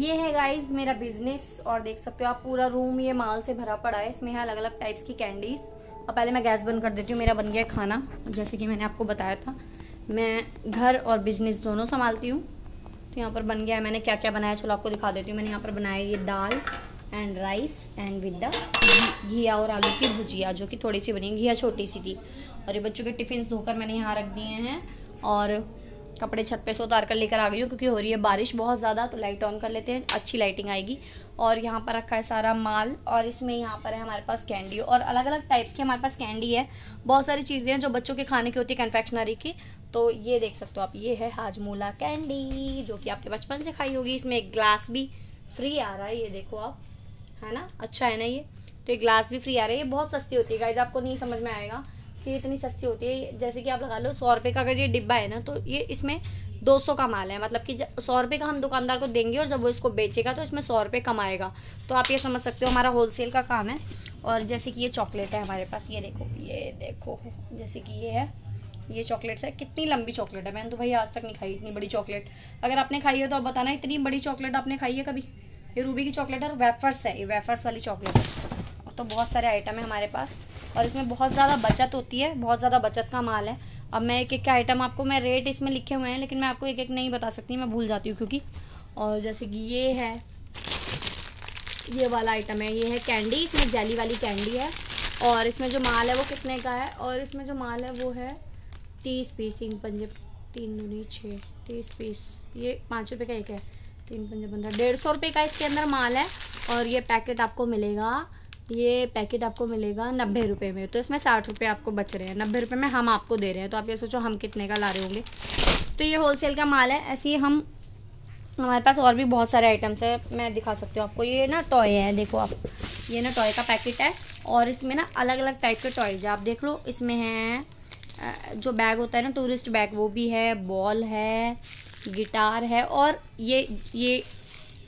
ये है गाइज मेरा बिजनेस और देख सकते हो आप पूरा रूम ये माल से भरा पड़ा है इसमें है अलग अलग टाइप्स की कैंडीज और पहले मैं गैस बंद कर देती हूँ मेरा बन गया खाना जैसे कि मैंने आपको बताया था मैं घर और बिजनेस दोनों संभालती हूँ तो यहाँ पर बन गया है मैंने क्या क्या बनाया चलो आपको दिखा देती हूँ मैंने यहाँ पर बनाया ये dal and rice and with the ghiya और आलू की भुजिया जो कि थोड़ी सी बनी घिया छोटी सी थी और ये बच्चों के टिफ़िन धोकर मैंने यहाँ रख दिए हैं और कपड़े छत पे से उतार कर लेकर आ गई हूँ क्योंकि हो रही है बारिश बहुत ज़्यादा तो लाइट ऑन कर लेते हैं अच्छी लाइटिंग आएगी और यहाँ पर रखा है सारा माल और इसमें यहाँ पर है हमारे पास कैंडी और अलग अलग टाइप्स की हमारे पास कैंडी है बहुत सारी चीज़ें हैं जो बच्चों के खाने की होती है कन्फेक्शनरी की तो ये देख सकते हो आप ये है हाजमूला कैंडी जो कि आपने बचपन से खाई होगी इसमें एक ग्लास भी फ्री आ रहा है ये देखो आप है ना अच्छा है ना ये तो एक ग्लास भी फ्री आ रहा है ये बहुत सस्ती होती है गाइज आपको नहीं समझ में आएगा कि इतनी सस्ती होती है जैसे कि आप लगा लो सौ रुपये का अगर ये डिब्बा है ना तो ये इसमें दो सौ का माल है मतलब कि सौ रुपये का हम दुकानदार को देंगे और जब वो इसको बेचेगा तो इसमें सौ रुपये कमाएगा तो आप ये समझ सकते हो हमारा होलसेल का काम है और जैसे कि ये चॉकलेट है हमारे पास ये देखो ये देखो जैसे कि ये है ये चॉकलेट्स है कितनी लंबी चॉकलेट है मैंने तो भाई आज तक नहीं खाई इतनी बड़ी चॉकलेट अगर आपने खाई है तो आप बताना इतनी बड़ी चॉकलेट आपने खाई है कभी ये रूबी की चॉकलेट है और वेफर्स है ये वेफर्स वाली चॉकलेट है तो बहुत सारे आइटम है हमारे पास और इसमें बहुत ज़्यादा बचत होती है बहुत ज़्यादा बचत का माल है अब मैं एक एक का आइटम आपको मैं रेट इसमें लिखे हुए हैं लेकिन मैं आपको एक एक नहीं बता सकती मैं भूल जाती हूँ क्योंकि और जैसे कि ये है ये वाला आइटम है ये है कैंडी इसमें जैली वाली कैंडी है और इसमें जो माल है वो कितने का है और इसमें जो माल है वो है तीस पीस तीन पंजे तीन दूनी छः तीस पीस ये पाँच रुपये का एक है तीन पंजे पंद्रह डेढ़ सौ रुपये का इसके अंदर माल है और ये पैकेट आपको मिलेगा ये पैकेट आपको मिलेगा नब्बे रुपये में तो इसमें साठ रुपये आपको बच रहे हैं नब्बे रुपये में हम आपको दे रहे हैं तो आप ये सोचो हम कितने का ला रहे होंगे तो ये होलसेल का माल है ऐसे ही हम हमारे पास और भी बहुत सारे आइटम्स हैं मैं दिखा सकती हूँ आपको ये ना टॉय है देखो आप ये ना टॉय का पैकेट है और इसमें ना अलग अलग टाइप के टॉयज़ है आप देख लो इसमें है जो बैग होता है ना टूरिस्ट बैग वो भी है बॉल है गिटार है और ये ये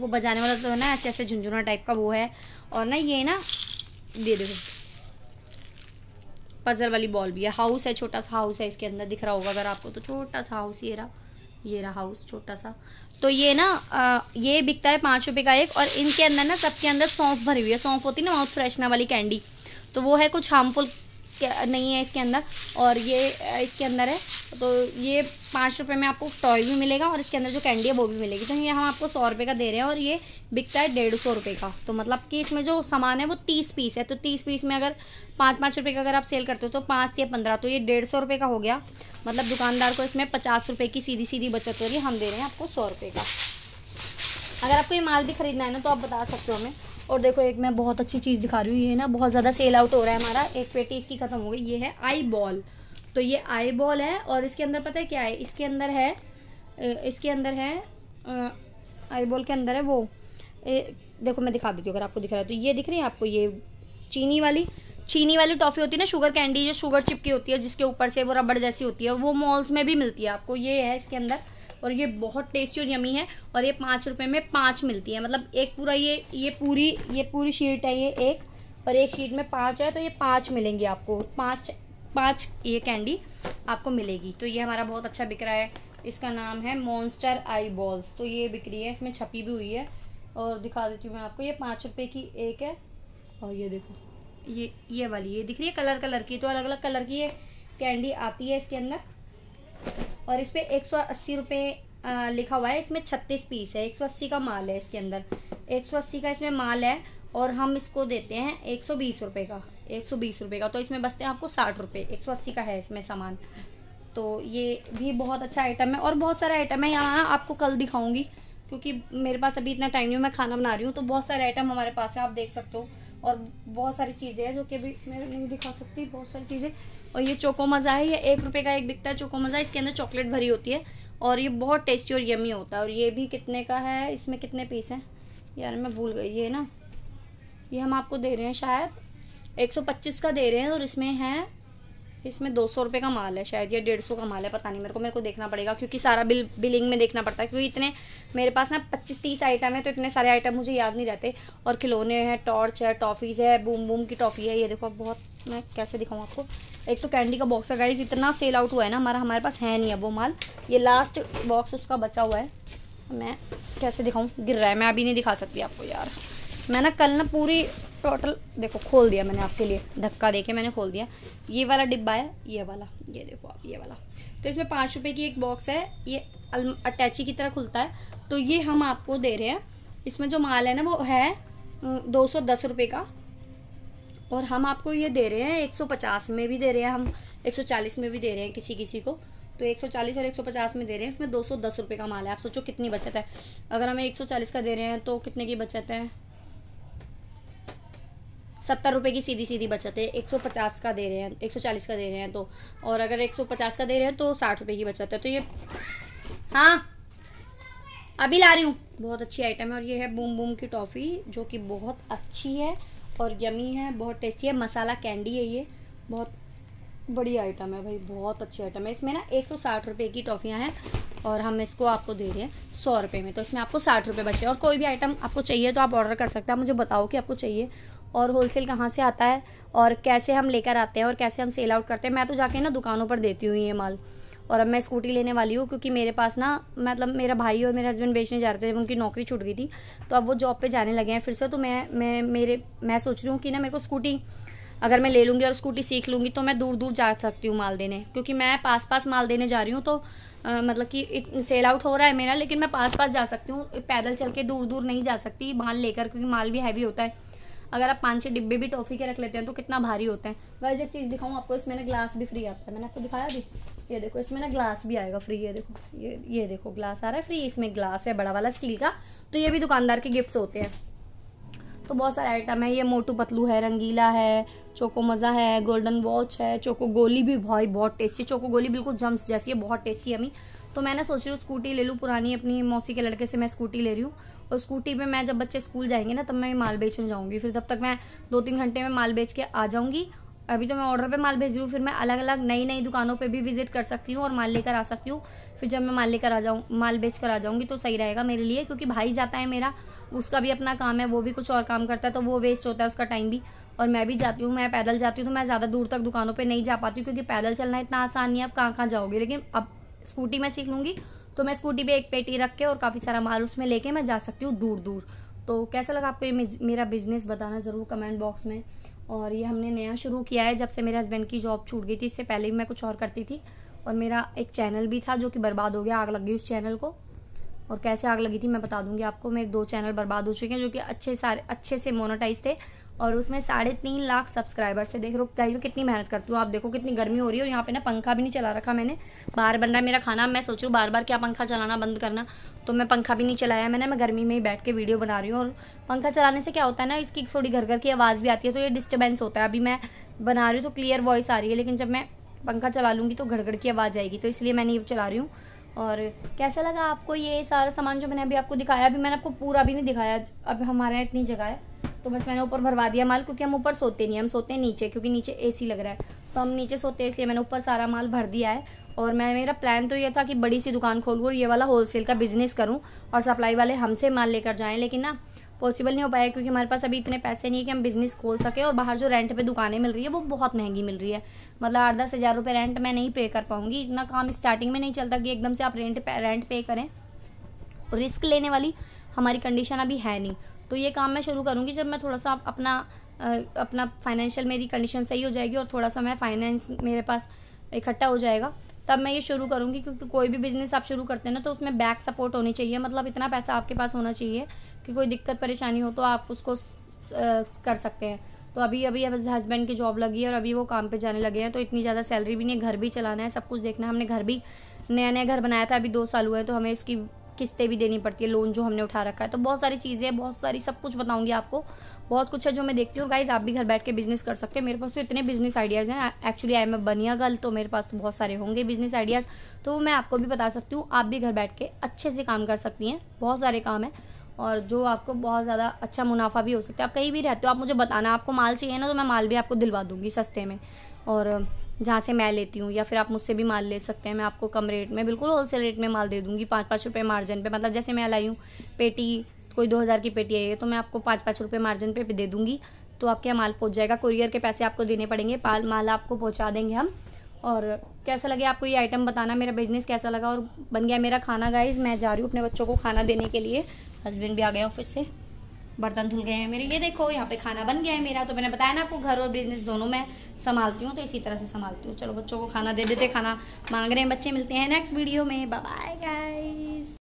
वो बजाने वाला तो है ना ऐसे ऐसे झुंझुना टाइप का वो है और ना ये ना दे देखो पज़ल वाली बॉल भी है हाउस है छोटा सा हाउस है इसके अंदर दिख रहा होगा अगर आपको तो छोटा सा हाउस ये रहा ये रहा हाउस छोटा सा तो ये ना ये बिकता है पाँच रुपये का एक और इनके अंदर ना सबके अंदर सौंफ भरी हुई है सौंफ होती है ना माउथ फ्रेशनर वाली कैंडी तो वो है कुछ हार्मफुल नहीं है इसके अंदर और ये इसके अंदर है तो ये पाँच रुपये में आपको टॉय भी मिलेगा और इसके अंदर जो कैंडी है वो भी मिलेगी तो ये हम आपको सौ रुपये का दे रहे हैं और ये बिकता है डेढ़ सौ रुपये का तो मतलब कि इसमें जो सामान है वो तीस पीस है तो तीस पीस में अगर पाँच पाँच रुपये का अगर आप सेल करते हो तो पाँच या पंद्रह तो ये डेढ़ सौ रुपये का हो गया मतलब दुकानदार को इसमें पचास रुपये की सीधी सीधी बचत हो रही है हम दे रहे हैं आपको सौ रुपये का अगर आपको ये माल भी खरीदना है ना तो आप बता सकते हो हमें और देखो एक मैं बहुत अच्छी चीज़ दिखा रही हूँ ये ना बहुत ज़्यादा सेल आउट हो रहा है हमारा एक पेटी इसकी ख़त्म हो गई ये है आई बॉल तो ये आई बॉल है और इसके अंदर पता है क्या है इसके अंदर है इसके अंदर है आई बॉल के अंदर है वो ए, देखो मैं दिखा देती हूँ अगर आपको दिख रहा है तो ये दिख रही है आपको ये चीनी वाली चीनी वाली टॉफ़ी होती है ना शुगर कैंडी जो शुगर चिपकी होती है जिसके ऊपर से वो रबड़ जैसी होती है वो मॉल्स में भी मिलती है आपको ये है इसके अंदर और ये बहुत टेस्टी और यमी है और ये पाँच रुपये में पाँच मिलती है मतलब एक पूरा ये ये पूरी ये पूरी शीट है ये एक और एक शीट में पाँच है तो ये पाँच मिलेंगी आपको पाँच पाँच ये कैंडी आपको मिलेगी तो ये हमारा बहुत अच्छा बिक रहा है इसका नाम है मॉन्स्टर आई बॉल्स तो ये बिक रही है इसमें छपी भी हुई है और दिखा देती हूँ मैं आपको ये पाँच रुपये की एक है और ये देखो ये ये वाली ये दिख रही है कलर कलर की तो अलग अलग कलर की ये कैंडी आती है इसके अंदर और इस पर एक सौ अस्सी रुपये लिखा हुआ है इसमें छत्तीस पीस है एक सौ अस्सी का माल है इसके अंदर एक सौ अस्सी का इसमें माल है और हम इसको देते हैं एक सौ बीस रुपये का एक सौ बीस रुपये का तो इसमें बचते हैं आपको साठ रुपये एक सौ अस्सी का है इसमें सामान तो ये भी बहुत अच्छा आइटम है और बहुत सारे आइटम है यहाँ आपको कल दिखाऊंगी क्योंकि मेरे पास अभी इतना टाइम नहीं मैं खाना बना रही हूँ तो बहुत सारे आइटम हमारे पास है आप देख सकते हो और बहुत सारी चीज़ें हैं जो कि अभी मैं नहीं दिखा सकती बहुत सारी चीज़ें और ये चोको मज़ा है ये एक रुपये का एक बिकता है चोको मज़ा इसके अंदर चॉकलेट भरी होती है और ये बहुत टेस्टी और यमी होता है और ये भी कितने का है इसमें कितने पीस हैं यार मैं भूल गई ये ना ये हम आपको दे रहे हैं शायद 125 का दे रहे हैं और इसमें है इसमें दो सौ रुपये का माल है शायद या डेढ़ सौ का माल है पता नहीं मेरे को मेरे को देखना पड़ेगा क्योंकि सारा बिल बिलिंग में देखना पड़ता है क्योंकि इतने मेरे पास ना पच्चीस तीस आइटम है तो इतने सारे आइटम मुझे याद नहीं रहते और खिलौने हैं टॉर्च है टॉफ़ीज़ है बूम बूम की टॉफ़ी है ये देखो बहुत मैं कैसे दिखाऊँ आपको एक तो कैंडी का बॉक्स है गाइज इतना सेल आउट हुआ है ना हमारा हमारे पास है नहीं है वो माल ये लास्ट बॉक्स उसका बचा हुआ है मैं कैसे दिखाऊँ गिर रहा है मैं अभी नहीं दिखा सकती आपको यार मैं ना कल ना पूरी टोटल देखो खोल दिया मैंने आपके लिए धक्का देके मैंने खोल दिया ये वाला डिब्बा है ये वाला ये देखो आप ये वाला तो इसमें पाँच रुपये की एक बॉक्स है ये अटैची की तरह खुलता है तो ये हम आपको दे रहे हैं इसमें जो माल है ना वो है दो सौ दस रुपये का और हम आपको ये दे रहे हैं एक सौ पचास में भी दे रहे हैं हम एक सौ चालीस में भी दे रहे हैं किसी किसी को तो 140 और 150 में दे रहे हैं इसमें दो सौ का माल है आप सोचो कितनी बचत है अगर हमें 140 का दे रहे हैं तो कितने की बचत है सत्तर रुपये की सीधी सीधी बचत है एक सौ पचास का दे रहे हैं एक सौ चालीस का दे रहे हैं तो और अगर एक सौ पचास का दे रहे हैं तो साठ रुपये की बचत है तो ये हाँ अभी ला रही हूँ बहुत अच्छी आइटम है और ये है बूम बूम की टॉफ़ी जो कि बहुत अच्छी है और यमी है बहुत टेस्टी है मसाला कैंडी है ये बहुत बड़ी आइटम है भाई बहुत अच्छी आइटम है इसमें ना एक सौ साठ रुपये की टॉफ़ियाँ हैं और हम इसको आपको दे रहे हैं सौ रुपये में तो इसमें आपको साठ रुपये बचे और कोई भी आइटम आपको चाहिए तो आप ऑर्डर कर सकते हैं मुझे बताओ कि आपको चाहिए और होलसेल कहाँ से आता है और कैसे हम लेकर आते हैं और कैसे हम सेल आउट करते हैं मैं तो जाके ना दुकानों पर देती हूँ ये माल और अब मैं स्कूटी लेने वाली हूँ क्योंकि मेरे पास ना मतलब मेरा भाई और मेरे हस्बैंड बेचने जा रहे थे जब उनकी नौकरी छूट गई थी तो अब वो जॉब पे जाने लगे हैं फिर से तो मैं मैं मेरे मैं सोच रही हूँ कि ना मेरे को स्कूटी अगर मैं ले लूँगी और स्कूटी सीख लूँगी तो मैं दूर दूर जा सकती हूँ माल देने क्योंकि मैं पास पास माल देने जा रही हूँ तो आ, मतलब कि सेल आउट हो रहा है मेरा लेकिन मैं पास पास जा सकती हूँ पैदल चल के दूर दूर नहीं जा सकती माल लेकर क्योंकि माल भी हैवी होता है अगर आप पाँच छः डिब्बे भी टॉफ़ी के रख लेते हैं तो कितना भारी होते हैं वैसे एक चीज़ दिखाऊँ आपको इसमें ना ग्लास भी फ्री आता है मैंने आपको दिखाया भी ये देखो इसमें ना ग्लास भी आएगा फ्री ये देखो ये ये देखो ग्लास आ रहा है फ्री इसमें ग्लास है बड़ा वाला स्टील का तो ये भी दुकानदार के गिफ्ट्स होते हैं तो बहुत सारे आइटम है ये मोटू पतलू है रंगीला है चोको मज़ा है गोल्डन वॉच है चोको गोली भी भाई बहुत टेस्टी चोको गोली बिल्कुल जम्स जैसी है बहुत टेस्टी है अभी तो मैंने सोच रही हूँ स्कूटी ले लूँ पुरानी अपनी मौसी के लड़के से मैं स्कूटी ले रही हूँ और स्कूटी पे मैं जब बच्चे स्कूल जाएंगे ना तब मैं माल बेचने जाऊँगी फिर तब तक मैं दो तीन घंटे में माल बेच के आ जाऊँगी अभी तो मैं ऑर्डर पे माल भेज रही हूँ फिर मैं अलग अलग नई नई दुकानों पे भी विजिट कर सकती हूँ और माल लेकर आ सकती हूँ फिर जब मैं माल लेकर आ जाऊँ माल बेच कर आ जाऊँगी तो सही रहेगा मेरे लिए क्योंकि भाई जाता है मेरा उसका भी अपना काम है वो भी कुछ और काम करता है तो वो वेस्ट होता है उसका टाइम भी और मैं भी जाती हूँ मैं पैदल जाती हूँ तो मैं ज़्यादा दूर तक दुकानों पर नहीं जा पाती हूँ क्योंकि पैदल चलना इतना आसान नहीं है आप कहाँ कहाँ जाओगे लेकिन अब स्कूटी में सीख लूँगी तो मैं स्कूटी पे एक पेटी रख के और काफ़ी सारा माल उसमें लेके मैं जा सकती हूँ दूर दूर तो कैसा लगा आपको ये मेरा बिज़नेस बताना ज़रूर कमेंट बॉक्स में और ये हमने नया शुरू किया है जब से मेरे हस्बैंड की जॉब छूट गई थी इससे पहले भी मैं कुछ और करती थी और मेरा एक चैनल भी था जो कि बर्बाद हो गया आग लग गई उस चैनल को और कैसे आग लगी थी मैं बता दूंगी आपको मेरे दो चैनल बर्बाद हो चुके हैं जो कि अच्छे सारे अच्छे से मोनोटाइज थे और उसमें साढ़े तीन लाख सब्सक्राइबर से देख रो हो कितनी मेहनत करती हूँ आप देखो कितनी गर्मी हो रही है और यहाँ पे ना पंखा भी नहीं चला रखा मैंने बाहर बन रहा है मेरा खाना मैं सोच हूँ बार बार क्या पंखा चलाना बंद करना तो मैं पंखा भी नहीं चलाया मैंने मैं गर्मी में ही बैठ के वीडियो बना रही हूँ और पंखा चलाने से क्या होता है ना इसकी थोड़ी घर घर की आवाज़ भी आती है तो ये डिस्टर्बेंस होता है अभी मैं बना रही हूँ तो क्लियर वॉइस आ रही है लेकिन जब मैं पंखा चला लूँगी तो घड़गड़ की आवाज़ आएगी तो इसलिए मैंने ये चला रही हूँ और कैसा लगा आपको ये सारा सामान जो मैंने अभी आपको दिखाया अभी मैंने आपको पूरा भी नहीं दिखाया अब हमारे यहाँ इतनी जगह है तो बस मैंने ऊपर भरवा दिया माल क्योंकि हम ऊपर सोते नहीं हम सोते हैं नीचे क्योंकि नीचे एसी लग रहा है तो हम नीचे सोते हैं इसलिए मैंने ऊपर सारा माल भर दिया है और मैं मेरा प्लान तो ये था कि बड़ी सी दुकान खोलूँ और ये वाला होलसेल का बिज़नेस करूँ और सप्लाई वाले हमसे माल लेकर जाएँ लेकिन ना पॉसिबल नहीं हो पाया क्योंकि हमारे पास अभी इतने पैसे नहीं है कि हम बिज़नेस खोल सकें और बाहर जो रेंट पे दुकानें मिल रही है वो बहुत महंगी मिल रही है मतलब आठ दस हज़ार रुपये रेंट मैं नहीं पे कर पाऊँगी इतना काम स्टार्टिंग में नहीं चलता कि एकदम से आप रेंट पे रेंट पे करें रिस्क लेने वाली हमारी कंडीशन अभी है नहीं तो ये काम मैं शुरू करूँगी जब मैं थोड़ा सा अपना अपना फाइनेंशियल मेरी कंडीशन सही हो जाएगी और थोड़ा सा मैं फाइनेंस मेरे पास इकट्ठा हो जाएगा तब मैं ये शुरू करूँगी क्योंकि कोई भी बिज़नेस आप शुरू करते हैं ना तो उसमें बैक सपोर्ट होनी चाहिए मतलब इतना पैसा आपके पास होना चाहिए कि कोई दिक्कत परेशानी हो तो आप उसको कर सकते हैं तो अभी अभी अब हस्बैंड की जॉब लगी है और अभी वो काम पे जाने लगे हैं तो इतनी ज़्यादा सैलरी भी नहीं घर भी चलाना है सब कुछ देखना है हमने घर भी नया नया घर बनाया था अभी दो साल हुए हैं तो हमें इसकी किस्तें भी देनी पड़ती है लोन जो हमने उठा रखा है तो बहुत सारी चीज़ें हैं बहुत सारी सब कुछ बताऊंगी आपको बहुत कुछ है जो मैं देखती हूँ गाइज आप भी घर बैठ के बिजनेस कर सकते हैं मेरे पास तो इतने बिजनेस आइडियाज़ हैं actually I am Bania girl तो मेरे पास तो बहुत सारे होंगे बिजनेस आइडियाज़ तो मैं आपको भी बता सकती हूँ आप भी घर बैठ के अच्छे से काम कर सकती हैं बहुत सारे काम हैं और जो आपको बहुत ज़्यादा अच्छा मुनाफा भी हो सकता है आप कहीं भी रहते हो आप मुझे बताना आपको माल चाहिए ना तो मैं माल भी आपको दिलवा दूँगी सस्ते में और जहाँ से मैं लेती हूँ या फिर आप मुझसे भी माल ले सकते हैं मैं आपको कम रेट में बिल्कुल होल रेट में माल दे दूँगी पाँच पाँच रुपये मार्जिन पर मतलब जैसे मैं लाई हूँ पेटी कोई दो हज़ार की पेटी आई है तो मैं आपको पाँच पाँच रुपये मार्जिन पे दे दूँगी तो आपके यहाँ माल पहुँच जाएगा कुरियर के पैसे आपको देने पड़ेंगे पाल माल आपको पहुँचा देंगे हम और कैसा लगे आपको ये आइटम बताना मेरा बिजनेस कैसा लगा और बन गया मेरा खाना गाइज मैं जा रही हूँ अपने बच्चों को खाना देने के लिए हस्बैंड भी आ गए ऑफिस से बर्तन धुल गए हैं मेरे ये देखो यहाँ पे खाना बन गया है मेरा तो मैंने बताया ना आपको घर और बिजनेस दोनों में संभालती हूँ तो इसी तरह से संभालती हूँ चलो बच्चों को खाना दे देते खाना मांग रहे हैं बच्चे मिलते हैं नेक्स्ट वीडियो में बाय गाइस